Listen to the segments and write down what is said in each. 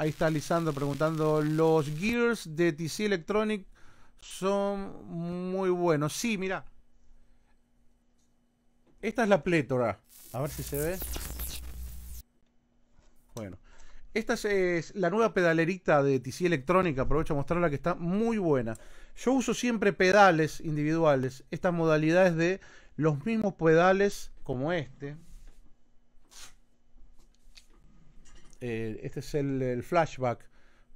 Ahí está Lisandro preguntando, los Gears de TC Electronic son muy buenos. Sí, mira. Esta es la plétora. A ver si se ve. Bueno. Esta es, la nueva pedalerita de TC Electrónica. Aprovecho a mostrarla que está muy buena. Yo uso siempre pedales individuales. Estas modalidades de los mismos pedales como este. Eh, este es el, flashback,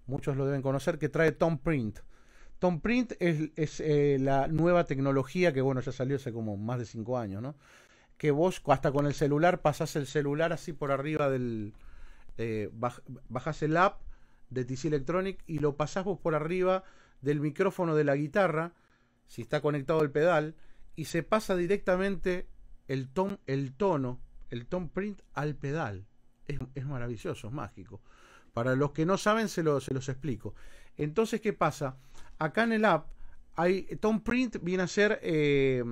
muchos lo deben conocer, que trae Tom Print. Tom Print es, eh, la nueva tecnología que, bueno, ya salió hace como más de 5 años, ¿no? Que vos, hasta con el celular, pasás el celular así por arriba del. Eh, bajás el app de TC Electronic y lo pasás vos por arriba del micrófono de la guitarra, si está conectado el pedal, y se pasa directamente el, Tom el tono, el tom print al pedal es, maravilloso, es mágico. Para los que no saben, se, se los explico. Entonces, ¿qué pasa? Acá en el app, hay, Tom Print viene a ser, eh,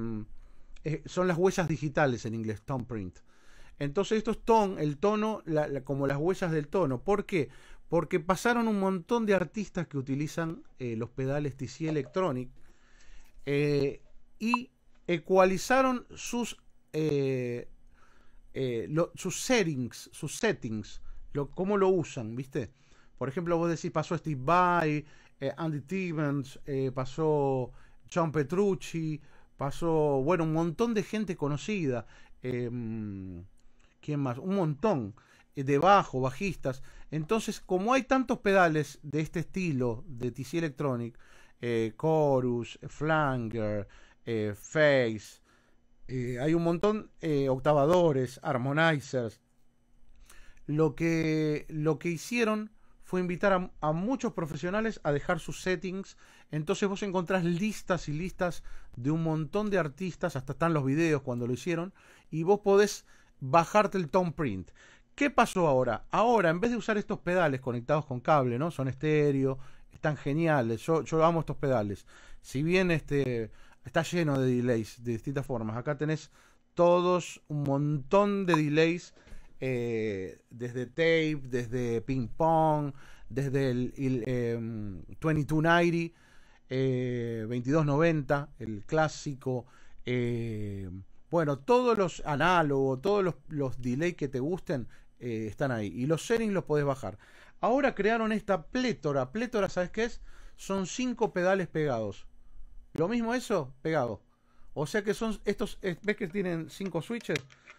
eh, son las huellas digitales en inglés, Tom Print. Entonces, esto es Tone, el tono, como las huellas del tono. ¿Por qué? Porque pasaron un montón de artistas que utilizan eh, los pedales TC Electronic y ecualizaron sus eh, sus settings, sus settings, lo, cómo lo usan, ¿viste? Por ejemplo, vos decís, pasó Steve Vai, eh, Andy Timmons, eh, pasó John Petrucci, pasó, bueno, un montón de gente conocida. Em, ¿Quién más? Un montón de bajo, bajistas. Entonces, como hay tantos pedales de este estilo de TC Electronic, Chorus, Flanger, Face, eh, hay un montón de eh, octavadores, harmonizers. Lo que, lo que hicieron fue invitar a, muchos profesionales a dejar sus settings. Entonces vos encontrás listas y listas de un montón de artistas, hasta están los videos cuando lo hicieron, y vos podés bajarte el tone print. ¿Qué pasó ahora? Ahora, en vez de usar estos pedales conectados con cable, ¿no? Son estéreo, están geniales, yo, yo amo estos pedales. Si bien este está lleno de delays de distintas formas. Acá tenés todos un montón de delays, eh, desde tape, desde ping pong, desde el, 2290, 2290, em, eh, el clásico. Eh, bueno, todos los análogos, todos los, delays que te gusten están ahí. Y los settings los podés bajar. Ahora crearon esta plétora. Plétora, ¿sabes qué es? Son cinco pedales pegados. Lo mismo eso, pegado. O sea que son estos, eh, ves que tienen cinco switches,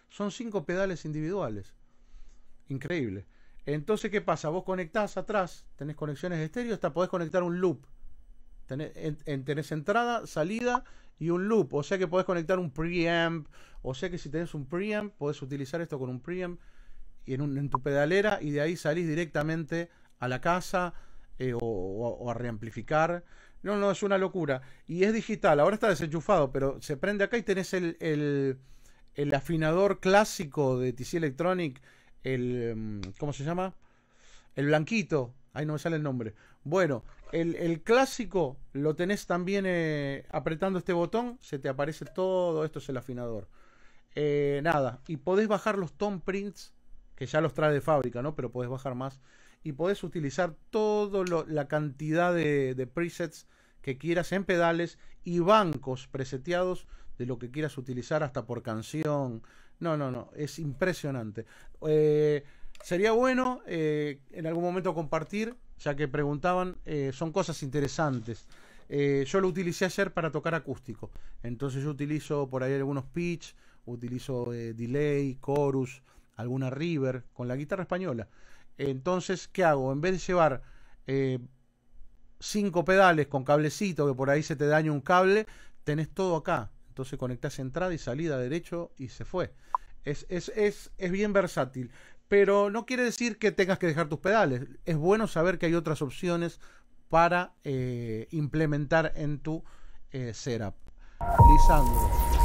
son cinco pedales individuales. Increíble. Entonces, ¿qué pasa? Vos conectás atrás, tenés conexiones de estéreo, hasta podés conectar un loop. Tenés, entrada, salida y un loop. O sea que podés conectar un preamp. O sea que si tenés un preamp, podés utilizar esto con un preamp y en, en tu pedalera y de ahí salís directamente a la casa eh, o, a reamplificar. No, no, es una locura. Y es digital, ahora está desenchufado, pero se prende acá y tenés el, el, afinador clásico de TC Electronic, el... Mm, ¿Cómo se llama? El blanquito. Ahí no me sale el nombre. Bueno, el, clásico lo tenés también eh, apretando este botón, se te aparece todo, esto es el afinador. Eh, nada, y podés bajar los tone prints que ya los trae de fábrica, ¿no? Pero podés bajar más. Y podés utilizar toda la cantidad de, presets que quieras en pedales y bancos preseteados de lo que quieras utilizar hasta por canción. No, no, no, es impresionante. Eh, sería bueno eh, en algún momento compartir, ya que preguntaban, eh, son cosas interesantes. yo lo utilicé ayer para tocar acústico, entonces yo utilizo por ahí algunos pitch, utilizo delay, chorus, alguna River, con la guitarra española. Entonces, ¿qué hago? En vez de llevar eh, cinco pedales con cablecito, que por ahí se te daña un cable, tenés todo acá. Entonces conectás entrada y salida derecho y se fue. Es, es, es, es bien versátil. Pero no quiere decir que tengas que dejar tus pedales. Es bueno saber que hay otras opciones para eh, implementar en tu eh, setup. Lisandro.